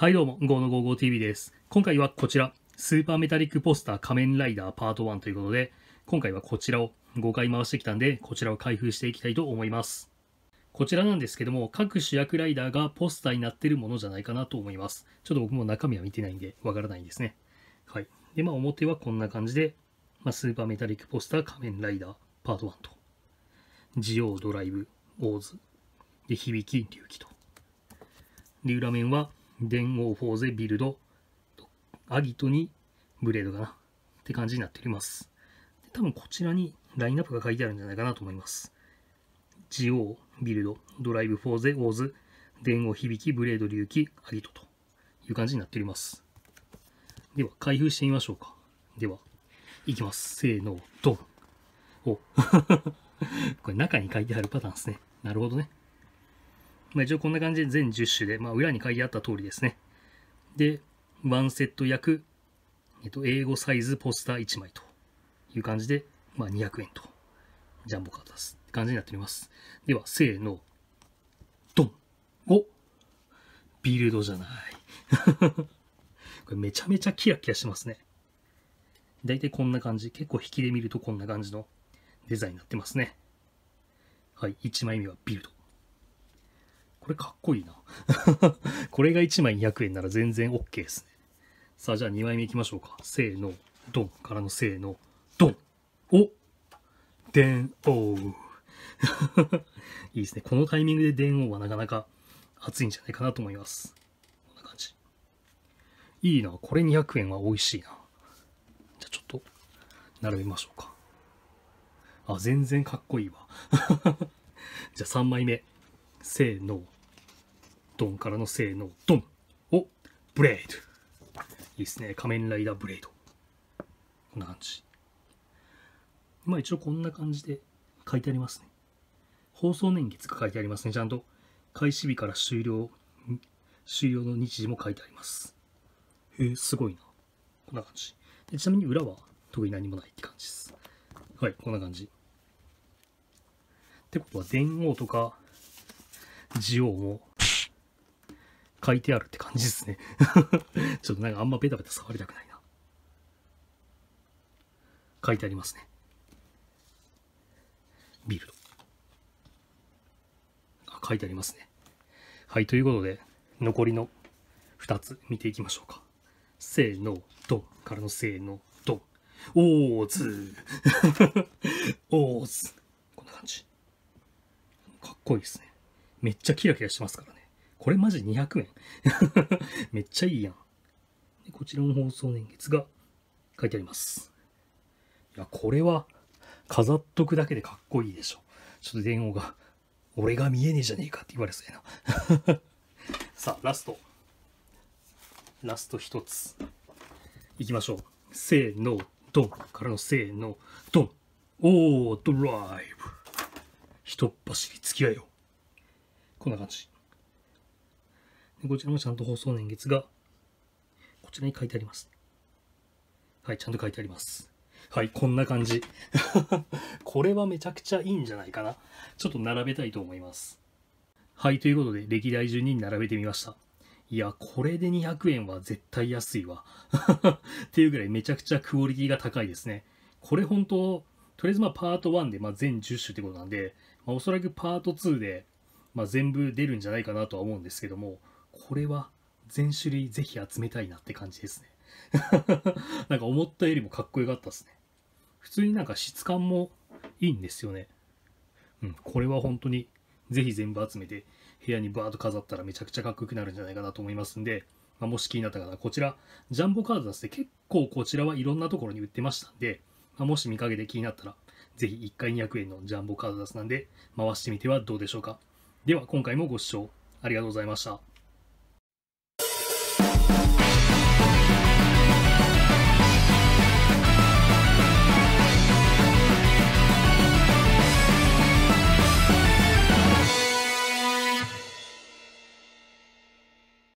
はいどうも、5の 55TV です。今回はこちら、スーパーメタリックポスター仮面ライダーパート1ということで、今回はこちらを5回回してきたんで、こちらを開封していきたいと思います。こちらなんですけども、各主役ライダーがポスターになってるものじゃないかなと思います。ちょっと僕も中身は見てないんで、わからないんですね。はい。で、まあ表はこんな感じで、まあ、スーパーメタリックポスター仮面ライダーパート1と、ジオードライブ、オーズ、で、響き、隆起と。で、裏面は、電王フォーゼビルド、アギトにブレードかなって感じになっております。で多分こちらにラインナップが書いてあるんじゃないかなと思います。ジオー、ビルド、ドライブフォーゼ、オーズ、電王響き、ブレード隆起、アギトという感じになっております。では、開封してみましょうか。では、いきます。せーの、ドン。お。これ中に書いてあるパターンですね。なるほどね。まあ、一応こんな感じで全10種で、まあ、裏に書いてあった通りですね。で、ワンセット約、えっと、英語サイズポスター1枚という感じで、まあ、200円と、ジャンボカード出すって感じになっております。では、せーの、ドンおビルドじゃない。これめちゃめちゃキラキラしてますね。だいたいこんな感じ。結構引きで見るとこんな感じのデザインになってますね。はい、1枚目はビルド。これかっこいいな これが1枚200円なら全然 OK ですね。さあ、じゃあ2枚目いきましょうか。せーの、ドンからのせーの、ドンおでおういいですね。このタイミングで電王はなかなか熱いんじゃないかなと思います。こんな感じ。いいな。これ200円は美味しいな。じゃあちょっと、並べましょうか。あ、全然かっこいいわ。じゃあ3枚目。せーのドンからのせーのドンおブレードいいっすね仮面ライダーブレードこんな感じまあ一応こんな感じで書いてありますね放送年月が書いてありますねちゃんと開始日から終了終了の日時も書いてありますへえすごいなこんな感じでちなみに裏は特に何もないって感じですはいこんな感じってことは電王とかジオも書いてあるって感じですね ちょっとなんかあんまベタベタ触りたくないな。書いてありますね。ビルド。あ、書いてありますね。はい、ということで、残りの2つ見ていきましょうか。せーの、ドンからのせーの、ドン。おー ー。おーず。こんな感じ。かっこいいですね。めっちゃキラキラしてますからね。これマジ200円 めっちゃいいやん。こちらの放送年月が書いてあります。いや、これは飾っとくだけでかっこいいでしょ。ちょっと電王が、俺が見えねえじゃねえかって言われそうやな さあ、ラスト。ラスト1つ。いきましょう。せーの、ドンからのせーの、ドン。おー、ドライブ。ひとっ走り付き合えよ。こんな感じ。でこちらもちゃんと放送年月が、こちらに書いてあります。はい、ちゃんと書いてあります。はい、こんな感じ。これはめちゃくちゃいいんじゃないかな。ちょっと並べたいと思います。はい、ということで、歴代順に並べてみました。いや、これで200円は絶対安いわ。っていうぐらいめちゃくちゃクオリティが高いですね。これ本当、とりあえずまあパート1でま全10種ってことなんで、まあ、おそらくパート2でまあ、全部出るんじゃないかなとは思うんですけどもこれは全種類ぜひ集めたいなって感じですね なんか思ったよりもかっこよかったですね普通になんか質感もいいんですよねうんこれは本当にぜひ全部集めて部屋にバーッと飾ったらめちゃくちゃかっこよくなるんじゃないかなと思いますんで、まあ、もし気になった方こちらジャンボカードだって結構こちらはいろんなところに売ってましたんで、まあ、もし見かけて気になったらぜひ1回200円のジャンボカードダすなんで回してみてはどうでしょうかでは今回もご視聴ありがとうございました。